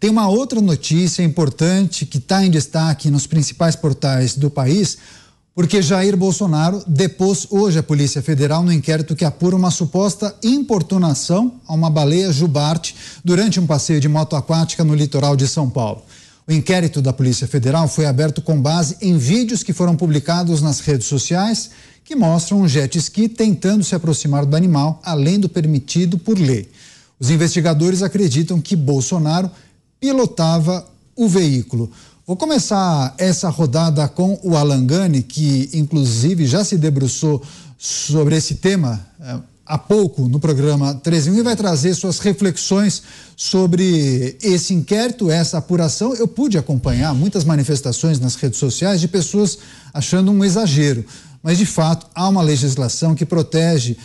Tem uma outra notícia importante que está em destaque nos principais portais do país, porque Jair Bolsonaro depôs hoje a Polícia Federal no inquérito que apura uma suposta importunação a uma baleia jubarte durante um passeio de moto aquática no litoral de São Paulo. O inquérito da Polícia Federal foi aberto com base em vídeos que foram publicados nas redes sociais que mostram um jet ski tentando se aproximar do animal, além do permitido por lei. Os investigadores acreditam que Bolsonaro pilotava o veículo. Vou começar essa rodada com o Alan Gani, que inclusive já se debruçou sobre esse tema eh, há pouco no programa 13 e vai trazer suas reflexões sobre esse inquérito, essa apuração. Eu pude acompanhar muitas manifestações nas redes sociais de pessoas achando um exagero, mas de fato há uma legislação que protege uh,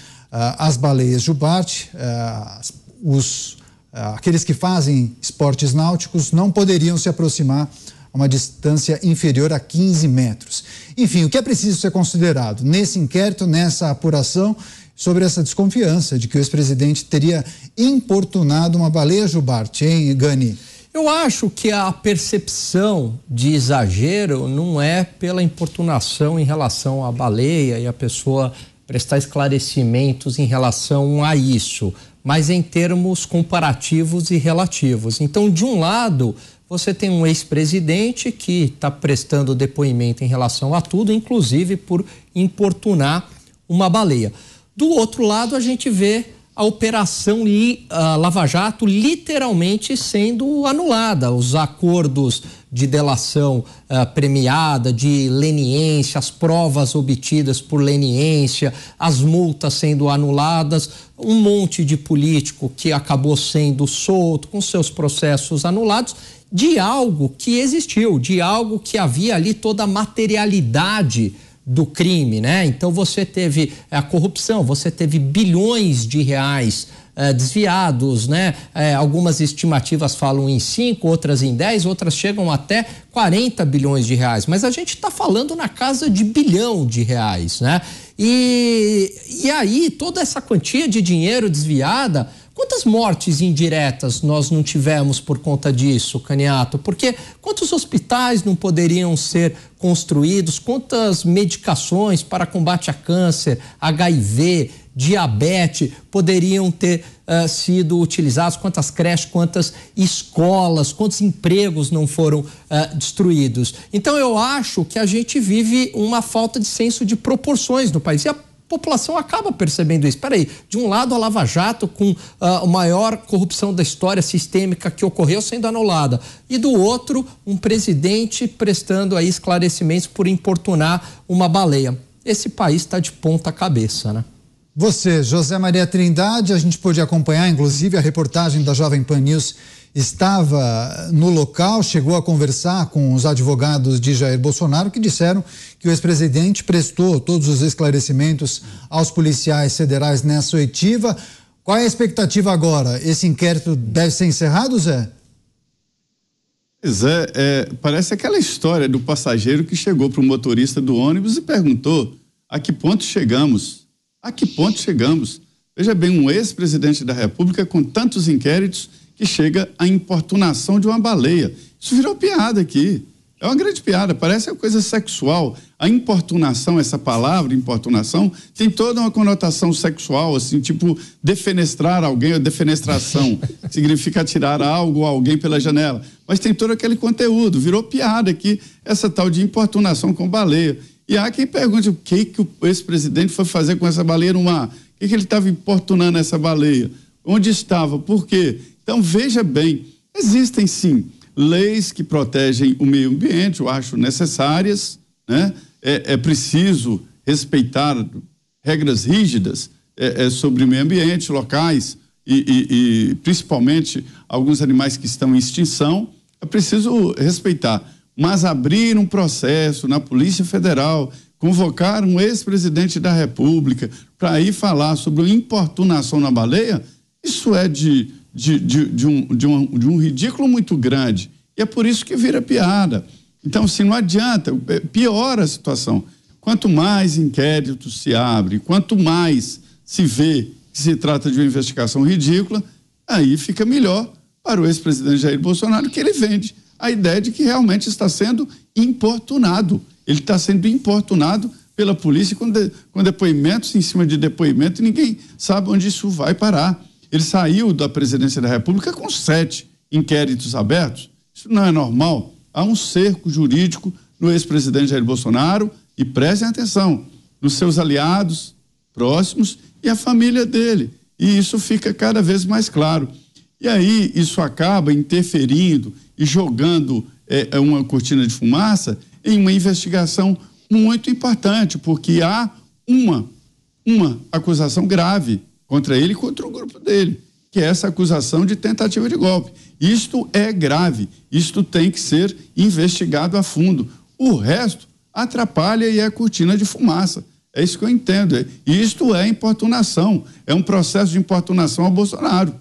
as baleias jubarte, uh, os ah, aqueles que fazem esportes náuticos não poderiam se aproximar a uma distância inferior a 15 metros. Enfim, o que é preciso ser considerado nesse inquérito, nessa apuração, sobre essa desconfiança de que o ex-presidente teria importunado uma baleia jubarte, hein, Gani? Eu acho que a percepção de exagero não é pela importunação em relação à baleia e a pessoa prestar esclarecimentos em relação a isso mas em termos comparativos e relativos. Então, de um lado, você tem um ex-presidente que está prestando depoimento em relação a tudo, inclusive por importunar uma baleia. Do outro lado, a gente vê a operação ah, Lava Jato literalmente sendo anulada, os acordos de delação uh, premiada, de leniência, as provas obtidas por leniência, as multas sendo anuladas, um monte de político que acabou sendo solto com seus processos anulados de algo que existiu, de algo que havia ali toda a materialidade do crime, né? Então você teve eh, a corrupção, você teve bilhões de reais eh, desviados, né? Eh, algumas estimativas falam em 5, outras em 10, outras chegam até 40 bilhões de reais. Mas a gente está falando na casa de bilhão de reais, né? E, e aí toda essa quantia de dinheiro desviada Quantas mortes indiretas nós não tivemos por conta disso, Caniato? Porque quantos hospitais não poderiam ser construídos? Quantas medicações para combate a câncer, HIV, diabetes poderiam ter uh, sido utilizados, quantas creches, quantas escolas, quantos empregos não foram uh, destruídos. Então eu acho que a gente vive uma falta de senso de proporções no país. E a a população acaba percebendo isso. Peraí, de um lado a Lava Jato com uh, a maior corrupção da história sistêmica que ocorreu sendo anulada, e do outro um presidente prestando aí esclarecimentos por importunar uma baleia. Esse país está de ponta cabeça, né? Você, José Maria Trindade, a gente pôde acompanhar, inclusive, a reportagem da Jovem Pan News estava no local, chegou a conversar com os advogados de Jair Bolsonaro, que disseram que o ex-presidente prestou todos os esclarecimentos aos policiais federais nessa oitiva. Qual é a expectativa agora? Esse inquérito deve ser encerrado, Zé? Pois é, é, parece aquela história do passageiro que chegou para o motorista do ônibus e perguntou a que ponto chegamos? A que ponto chegamos? Veja bem, um ex-presidente da República com tantos inquéritos que chega à importunação de uma baleia. Isso virou piada aqui. É uma grande piada, parece uma coisa sexual. A importunação, essa palavra importunação, tem toda uma conotação sexual, assim, tipo defenestrar alguém, ou defenestração, significa tirar algo ou alguém pela janela. Mas tem todo aquele conteúdo, virou piada aqui, essa tal de importunação com baleia. E há quem pergunte o que, que ex presidente foi fazer com essa baleia no mar. O que, que ele estava importunando essa baleia? Onde estava? Por quê? Então, veja bem, existem sim leis que protegem o meio ambiente, eu acho necessárias, né? É, é preciso respeitar regras rígidas é, é sobre o meio ambiente, locais e, e, e principalmente alguns animais que estão em extinção, é preciso respeitar. Mas abrir um processo na Polícia Federal, convocar um ex-presidente da República para ir falar sobre importunação na baleia, isso é de de, de, de, um, de, um, de um ridículo muito grande. E é por isso que vira piada. Então, assim, não adianta, é, piora a situação. Quanto mais inquérito se abre, quanto mais se vê que se trata de uma investigação ridícula, aí fica melhor para o ex-presidente Jair Bolsonaro que ele vende a ideia de que realmente está sendo importunado. Ele está sendo importunado pela polícia com, de, com depoimentos em cima de depoimento e ninguém sabe onde isso vai parar. Ele saiu da presidência da República com sete inquéritos abertos. Isso não é normal. Há um cerco jurídico no ex-presidente Jair Bolsonaro e prestem atenção nos seus aliados próximos e a família dele. E isso fica cada vez mais claro. E aí isso acaba interferindo e jogando é, é uma cortina de fumaça em uma investigação muito importante, porque há uma, uma acusação grave contra ele e contra o dele, que é essa acusação de tentativa de golpe. Isto é grave, isto tem que ser investigado a fundo. O resto atrapalha e é cortina de fumaça. É isso que eu entendo. É. E isto é importunação, é um processo de importunação ao Bolsonaro.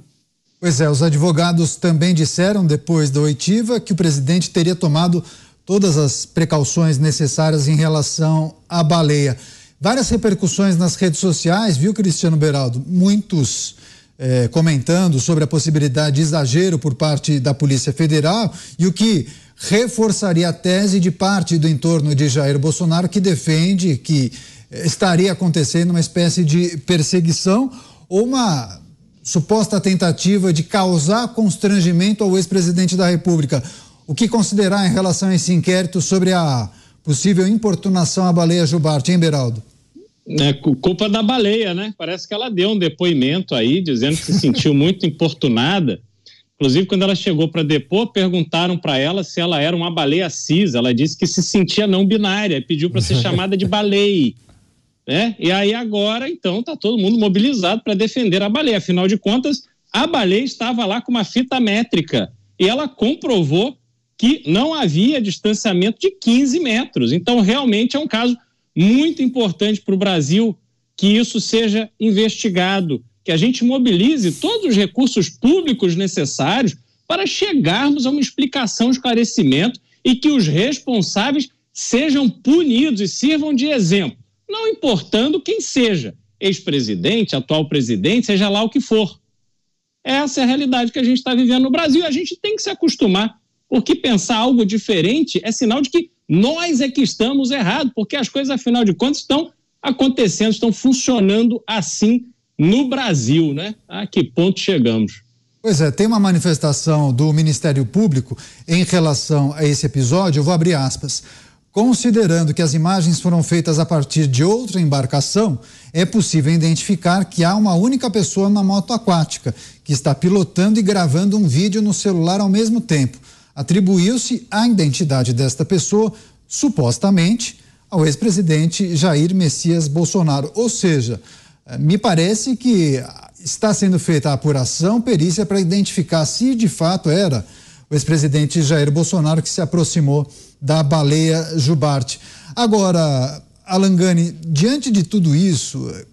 Pois é, os advogados também disseram, depois da oitiva, que o presidente teria tomado todas as precauções necessárias em relação à baleia. Várias repercussões nas redes sociais, viu, Cristiano Beraldo? Muitos é, comentando sobre a possibilidade de exagero por parte da Polícia Federal e o que reforçaria a tese de parte do entorno de Jair Bolsonaro que defende que estaria acontecendo uma espécie de perseguição ou uma suposta tentativa de causar constrangimento ao ex-presidente da República. O que considerar em relação a esse inquérito sobre a possível importunação à baleia Jubarte, hein, Beraldo? É, culpa da baleia, né? Parece que ela deu um depoimento aí, dizendo que se sentiu muito importunada. Inclusive, quando ela chegou para depor, perguntaram para ela se ela era uma baleia cis. Ela disse que se sentia não binária e pediu para ser chamada de baleia. Né? E aí agora, então, está todo mundo mobilizado para defender a baleia. Afinal de contas, a baleia estava lá com uma fita métrica e ela comprovou que não havia distanciamento de 15 metros. Então, realmente é um caso muito importante para o Brasil que isso seja investigado, que a gente mobilize todos os recursos públicos necessários para chegarmos a uma explicação, esclarecimento e que os responsáveis sejam punidos e sirvam de exemplo, não importando quem seja, ex-presidente, atual presidente, seja lá o que for. Essa é a realidade que a gente está vivendo no Brasil. A gente tem que se acostumar, porque pensar algo diferente é sinal de que nós é que estamos errados, porque as coisas, afinal de contas, estão acontecendo, estão funcionando assim no Brasil, né? A que ponto chegamos? Pois é, tem uma manifestação do Ministério Público em relação a esse episódio, eu vou abrir aspas. Considerando que as imagens foram feitas a partir de outra embarcação, é possível identificar que há uma única pessoa na moto aquática, que está pilotando e gravando um vídeo no celular ao mesmo tempo. Atribuiu-se a identidade desta pessoa, supostamente, ao ex-presidente Jair Messias Bolsonaro. Ou seja, eh, me parece que está sendo feita a apuração, perícia, para identificar se de fato era o ex-presidente Jair Bolsonaro que se aproximou da baleia Jubarte. Agora, Alangani, diante de tudo isso, eh,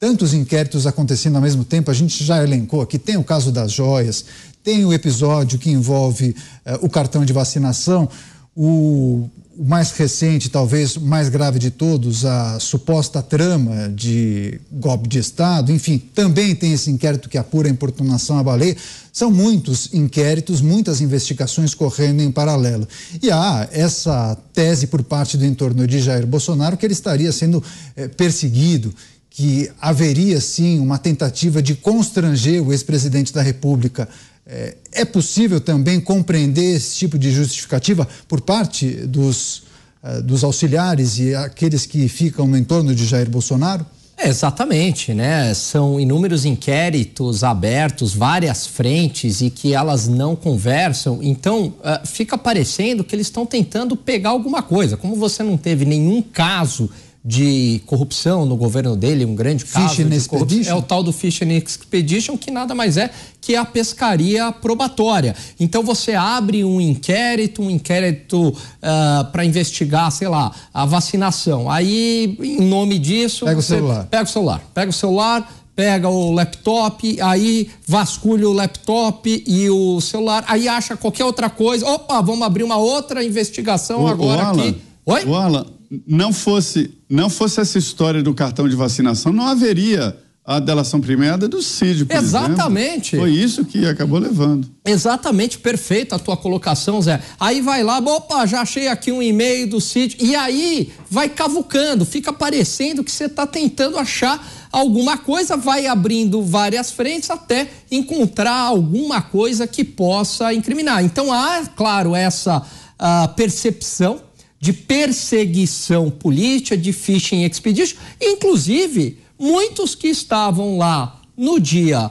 tantos inquéritos acontecendo ao mesmo tempo, a gente já elencou aqui, tem o caso das joias, tem o episódio que envolve eh, o cartão de vacinação, o, o mais recente, talvez mais grave de todos, a suposta trama de golpe de Estado. Enfim, também tem esse inquérito que apura a importunação à baleia. São muitos inquéritos, muitas investigações correndo em paralelo. E há essa tese por parte do entorno de Jair Bolsonaro que ele estaria sendo eh, perseguido, que haveria sim uma tentativa de constranger o ex-presidente da República é, é possível também compreender esse tipo de justificativa por parte dos, eh, dos auxiliares e aqueles que ficam em torno de Jair Bolsonaro? É, exatamente, né? São inúmeros inquéritos abertos, várias frentes e que elas não conversam. Então, eh, fica parecendo que eles estão tentando pegar alguma coisa. Como você não teve nenhum caso de corrupção no governo dele, um grande caso Fishing de corrupção. É o tal do Fishing Expedition, que nada mais é que a pescaria probatória. Então você abre um inquérito, um inquérito uh, ah, para investigar, sei lá, a vacinação. Aí, em nome disso, pega o celular, pega o celular, pega o celular, pega o laptop, aí vasculha o laptop e o celular, aí acha qualquer outra coisa. Opa, vamos abrir uma outra investigação o, agora o Alan, aqui. Oi. O Alan não fosse, não fosse essa história do cartão de vacinação, não haveria a delação premiada do CID, por Exatamente. Exemplo. Foi isso que acabou levando. Exatamente, perfeita a tua colocação, Zé. Aí vai lá, opa, já achei aqui um e-mail do CID, e aí vai cavucando, fica parecendo que você está tentando achar alguma coisa, vai abrindo várias frentes até encontrar alguma coisa que possa incriminar. Então há, claro, essa ah, percepção de perseguição política, de fishing expedition, inclusive muitos que estavam lá no dia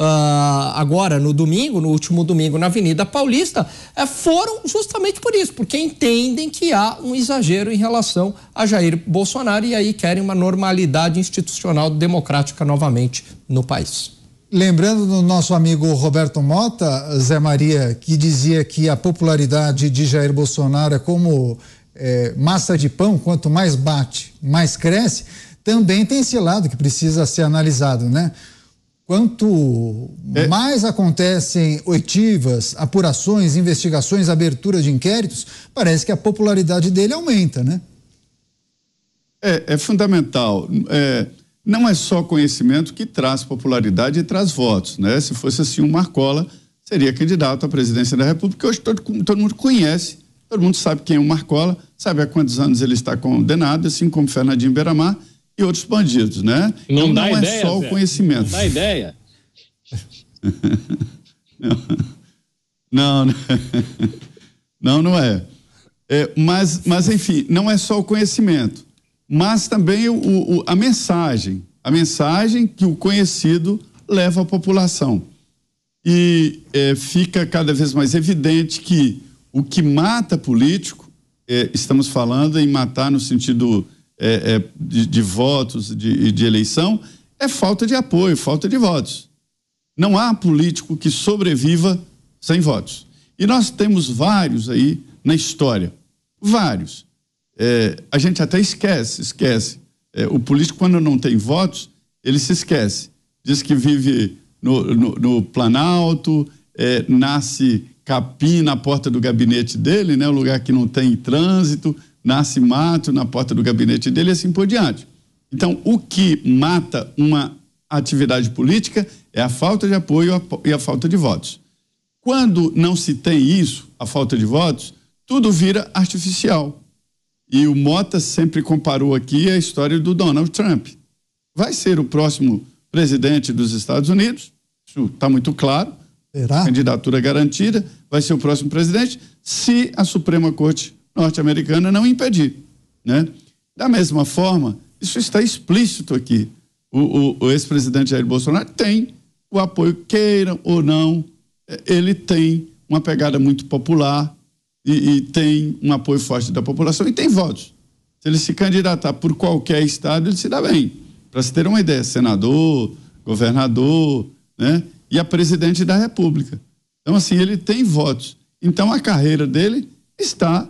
Uh, agora no domingo, no último domingo, na Avenida Paulista, uh, foram justamente por isso, porque entendem que há um exagero em relação a Jair Bolsonaro e aí querem uma normalidade institucional democrática novamente no país. Lembrando do nosso amigo Roberto Mota, Zé Maria, que dizia que a popularidade de Jair Bolsonaro é como é, massa de pão, quanto mais bate, mais cresce, também tem esse lado que precisa ser analisado, né? Quanto é. mais acontecem oitivas, apurações, investigações, abertura de inquéritos, parece que a popularidade dele aumenta, né? É, é fundamental. É, não é só conhecimento que traz popularidade e traz votos, né? Se fosse assim, o Marcola seria candidato à presidência da República, hoje todo, todo mundo conhece, todo mundo sabe quem é o Marcola, sabe há quantos anos ele está condenado, assim como Fernandinho Beiramar e outros bandidos, né? Não, então, dá não é ideia, é só Zé. o conhecimento. Não dá ideia. não, não, não, não é. é mas, mas, enfim, não é só o conhecimento mas também o, o, a mensagem, a mensagem que o conhecido leva à população. E é, fica cada vez mais evidente que o que mata político, é, estamos falando em matar no sentido é, é de, de, votos, de, de eleição, é falta de apoio, falta de votos. Não há político que sobreviva sem votos. E nós temos vários aí na história, vários. É, a gente até esquece, esquece. É, o político, quando não tem votos, ele se esquece. Diz que vive no, no, no Planalto, é, nasce capim na porta do gabinete dele, né? Um lugar que não tem trânsito, nasce mato na porta do gabinete dele e assim por diante. Então, o que mata uma atividade política é a falta de apoio e a falta de votos. Quando não se tem isso, a falta de votos, tudo vira artificial. E o Mota sempre comparou aqui a história do Donald Trump. Vai ser o próximo presidente dos Estados Unidos, isso está muito claro. Será? Candidatura garantida, vai ser o próximo presidente, se a Suprema Corte norte-americana não impedir. Né? Da mesma forma, isso está explícito aqui. O, o, o ex-presidente Jair Bolsonaro tem o apoio, queiram ou não, é, ele tem uma pegada muito popular, e, e tem um apoio forte da população e tem votos. Se ele se candidatar por qualquer estado, ele se dá bem. Para se ter uma ideia, senador, governador, né? E a presidente da República. Então, assim, ele tem votos. Então, a carreira dele está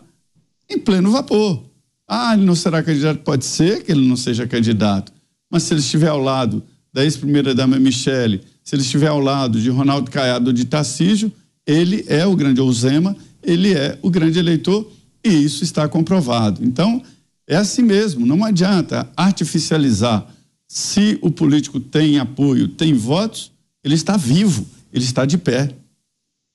em pleno vapor. Ah, ele não será candidato? Pode ser que ele não seja candidato. Mas se ele estiver ao lado da ex-primeira-dama Michele, se ele estiver ao lado de Ronaldo Caiado ou de Tarcísio, ele é o grande, Ouzema ele é o grande eleitor e isso está comprovado. Então, é assim mesmo, não adianta artificializar. Se o político tem apoio, tem votos, ele está vivo, ele está de pé.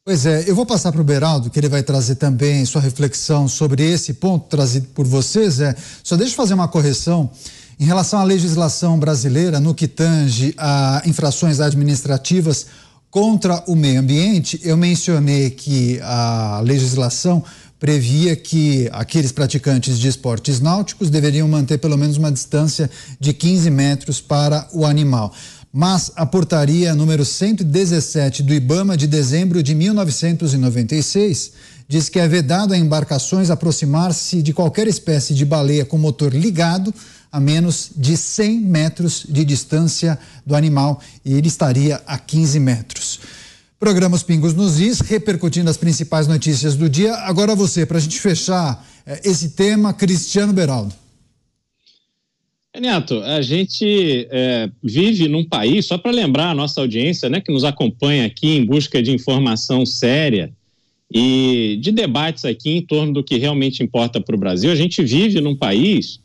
Pois é, eu vou passar para o Beraldo, que ele vai trazer também sua reflexão sobre esse ponto trazido por vocês. É, só deixa eu fazer uma correção. Em relação à legislação brasileira, no que tange a infrações administrativas, contra o meio ambiente, eu mencionei que a legislação previa que aqueles praticantes de esportes náuticos deveriam manter pelo menos uma distância de 15 metros para o animal mas a portaria número 117 do IBAMA de dezembro de 1996 diz que é vedado a embarcações aproximar-se de qualquer espécie de baleia com motor ligado a menos de 100 metros de distância do animal e ele estaria a 15 metros. Programa Os Pingos nos Is, repercutindo as principais notícias do dia. Agora você, para a gente fechar eh, esse tema, Cristiano Beraldo. É, Neto, a gente é, vive num país, só para lembrar a nossa audiência, né, que nos acompanha aqui em busca de informação séria e de debates aqui em torno do que realmente importa para o Brasil. A gente vive num país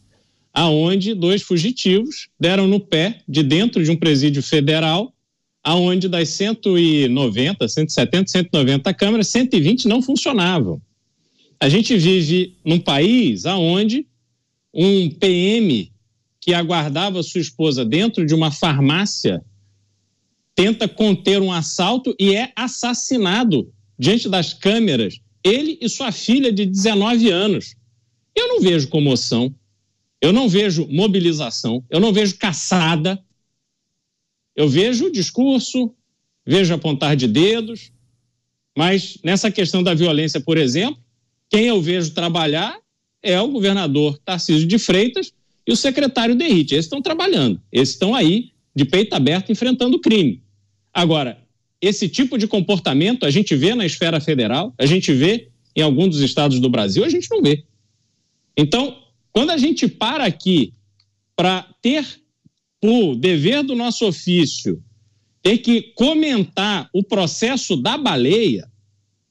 aonde dois fugitivos deram no pé de dentro de um presídio federal, aonde das 190, 170, 190 câmeras, 120 não funcionavam. A gente vive num país aonde um PM que aguardava sua esposa dentro de uma farmácia tenta conter um assalto e é assassinado diante das câmeras, ele e sua filha de 19 anos. Eu não vejo comoção, eu não vejo mobilização, eu não vejo caçada, eu vejo discurso, vejo apontar de dedos, mas nessa questão da violência, por exemplo, quem eu vejo trabalhar é o governador Tarcísio de Freitas e o secretário Derrite. Eles estão trabalhando, eles estão aí de peito aberto enfrentando o crime. Agora, esse tipo de comportamento a gente vê na esfera federal, a gente vê em alguns dos estados do Brasil, a gente não vê. Então, quando a gente para aqui para ter o dever do nosso ofício ter que comentar o processo da baleia,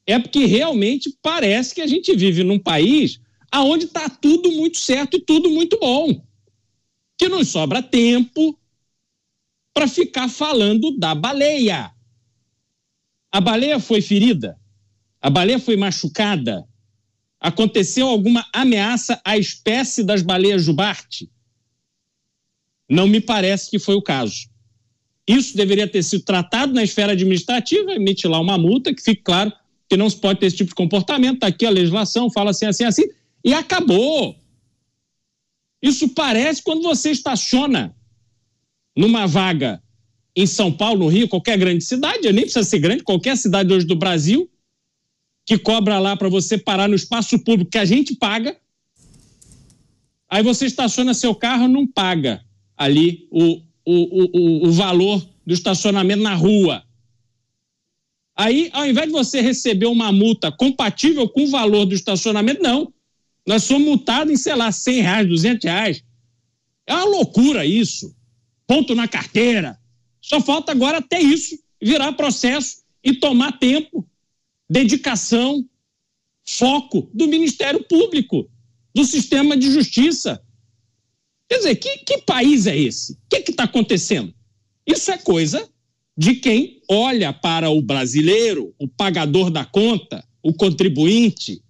é porque realmente parece que a gente vive num país aonde está tudo muito certo e tudo muito bom. Que não sobra tempo para ficar falando da baleia. A baleia foi ferida, a baleia foi machucada, Aconteceu alguma ameaça à espécie das baleias jubarte? Não me parece que foi o caso. Isso deveria ter sido tratado na esfera administrativa, emite lá uma multa, que fique claro que não se pode ter esse tipo de comportamento. Está aqui a legislação, fala assim, assim, assim, e acabou. Isso parece quando você estaciona numa vaga em São Paulo, no Rio, qualquer grande cidade, nem precisa ser grande, qualquer cidade hoje do Brasil, que cobra lá para você parar no espaço público que a gente paga. Aí você estaciona seu carro, não paga ali o, o, o, o valor do estacionamento na rua. Aí, ao invés de você receber uma multa compatível com o valor do estacionamento, não. Nós somos multados em, sei lá, 100 reais, 200 reais. É uma loucura isso. Ponto na carteira. Só falta agora até isso virar processo e tomar tempo dedicação, foco do Ministério Público, do sistema de justiça. Quer dizer, que, que país é esse? O que é está acontecendo? Isso é coisa de quem olha para o brasileiro, o pagador da conta, o contribuinte,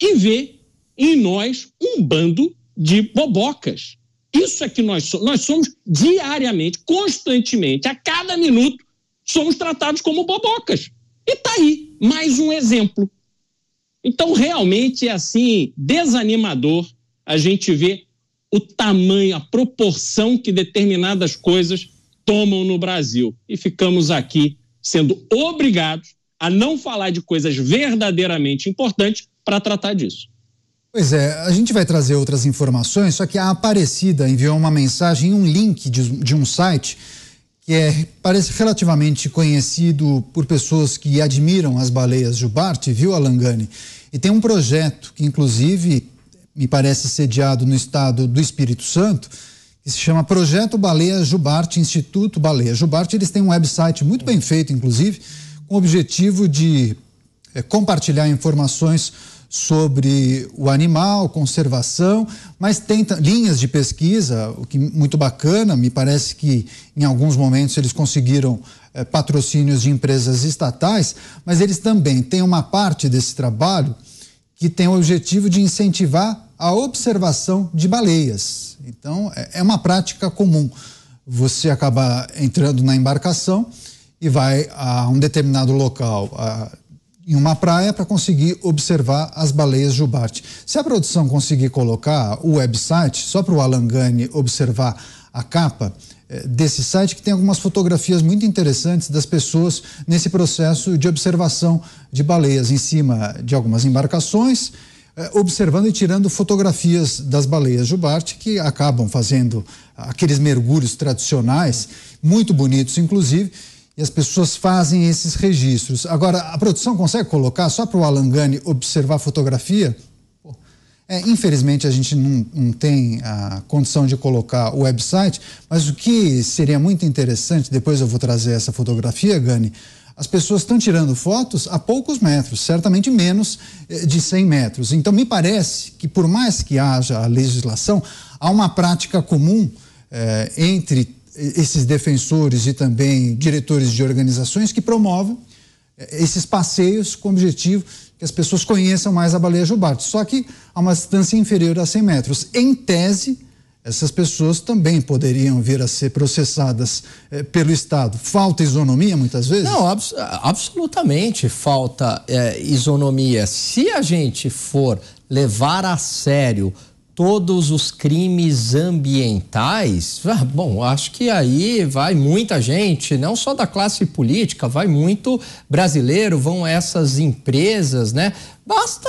e vê em nós um bando de bobocas. Isso é que nós somos. Nós somos diariamente, constantemente, a cada minuto, somos tratados como bobocas. E tá aí, mais um exemplo. Então, realmente é assim, desanimador a gente ver o tamanho, a proporção que determinadas coisas tomam no Brasil. E ficamos aqui sendo obrigados a não falar de coisas verdadeiramente importantes para tratar disso. Pois é, a gente vai trazer outras informações, só que a Aparecida enviou uma mensagem, um link de, de um site que é, parece relativamente conhecido por pessoas que admiram as baleias jubarte, viu, Alangani? E tem um projeto que, inclusive, me parece sediado no estado do Espírito Santo, que se chama Projeto Baleia Jubarte, Instituto Baleia Jubarte. Eles têm um website muito bem feito, inclusive, com o objetivo de é, compartilhar informações sobre o animal, conservação, mas tem linhas de pesquisa, o que muito bacana, me parece que em alguns momentos eles conseguiram eh, patrocínios de empresas estatais, mas eles também têm uma parte desse trabalho que tem o objetivo de incentivar a observação de baleias. Então, é, é uma prática comum. Você acaba entrando na embarcação e vai a um determinado local, a em uma praia para conseguir observar as baleias jubarte. Se a produção conseguir colocar o website só para o Alangani observar a capa eh, desse site que tem algumas fotografias muito interessantes das pessoas nesse processo de observação de baleias em cima de algumas embarcações, eh, observando e tirando fotografias das baleias jubarte que acabam fazendo aqueles mergulhos tradicionais, muito bonitos inclusive e as pessoas fazem esses registros. Agora, a produção consegue colocar só para o Alan Gani observar a fotografia? É, infelizmente, a gente não, não, tem a condição de colocar o website, mas o que seria muito interessante, depois eu vou trazer essa fotografia, Gani, as pessoas estão tirando fotos a poucos metros, certamente menos eh, de 100 metros. Então, me parece que, por mais que haja a legislação, há uma prática comum é, entre esses defensores e também diretores de organizações que promovem eh, esses passeios com o objetivo que as pessoas conheçam mais a baleia jubarte. Só que a uma distância inferior a 100 metros. Em tese, essas pessoas também poderiam vir a ser processadas eh, pelo Estado. Falta isonomia muitas vezes? Não, abs absolutamente falta eh, isonomia. Se a gente for levar a sério todos os crimes ambientais, ah, bom, acho que aí vai muita gente, não só da classe política, vai muito brasileiro, vão essas empresas, né? Basta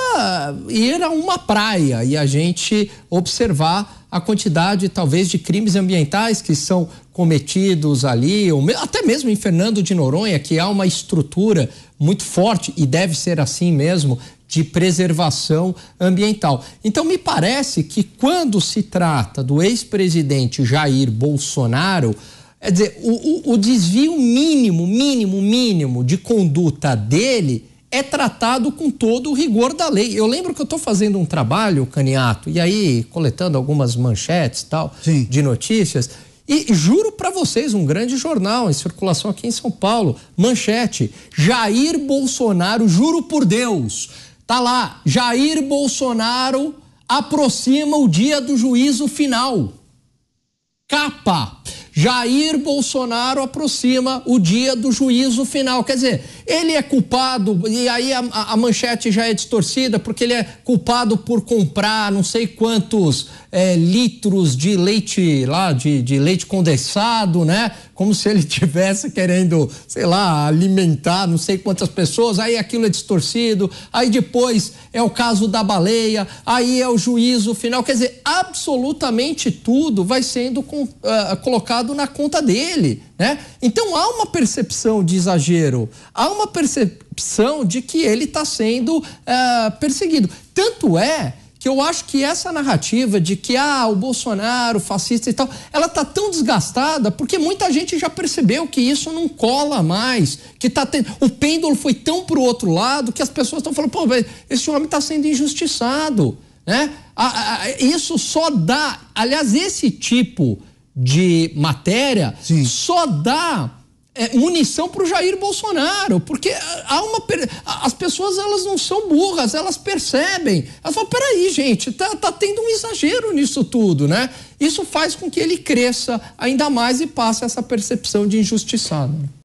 ir a uma praia e a gente observar a quantidade, talvez, de crimes ambientais que são cometidos ali, até mesmo em Fernando de Noronha, que há uma estrutura muito forte e deve ser assim mesmo de preservação ambiental. Então, me parece que quando se trata do ex-presidente Jair Bolsonaro, quer é dizer, o, o, o desvio mínimo, mínimo, mínimo de conduta dele é tratado com todo o rigor da lei. Eu lembro que eu estou fazendo um trabalho, Caniato, e aí coletando algumas manchetes tal Sim. de notícias. E juro para vocês, um grande jornal em circulação aqui em São Paulo, manchete: Jair Bolsonaro, juro por Deus, Tá lá, Jair Bolsonaro aproxima o dia do juízo final. Capa. Jair Bolsonaro aproxima o dia do juízo final. Quer dizer, ele é culpado, e aí a, a manchete já é distorcida, porque ele é culpado por comprar não sei quantos é, litros de leite lá, de, de leite condensado, né? Como se ele tivesse querendo, sei lá, alimentar não sei quantas pessoas, aí aquilo é distorcido, aí depois é o caso da baleia, aí é o juízo final. Quer dizer, absolutamente tudo vai sendo com, uh, ah, colocado na conta dele. Né? Então há uma percepção de exagero, há uma percepção de que ele está sendo uh, perseguido. Tanto é que eu acho que essa narrativa de que ah, o Bolsonaro, o fascista e tal, ela tá tão desgastada porque muita gente já percebeu que isso não cola mais, que tá tendo, o pêndulo foi tão pro outro lado que as pessoas estão falando, pô, esse homem tá sendo injustiçado, né? isso só dá, aliás, esse tipo de matéria Sim. só dá é, munição para o Jair Bolsonaro, porque há uma as pessoas elas não são burras, elas percebem. Elas falam, peraí, gente, tá, tá tendo um exagero nisso tudo, né? Isso faz com que ele cresça ainda mais e passe essa percepção de injustiçado.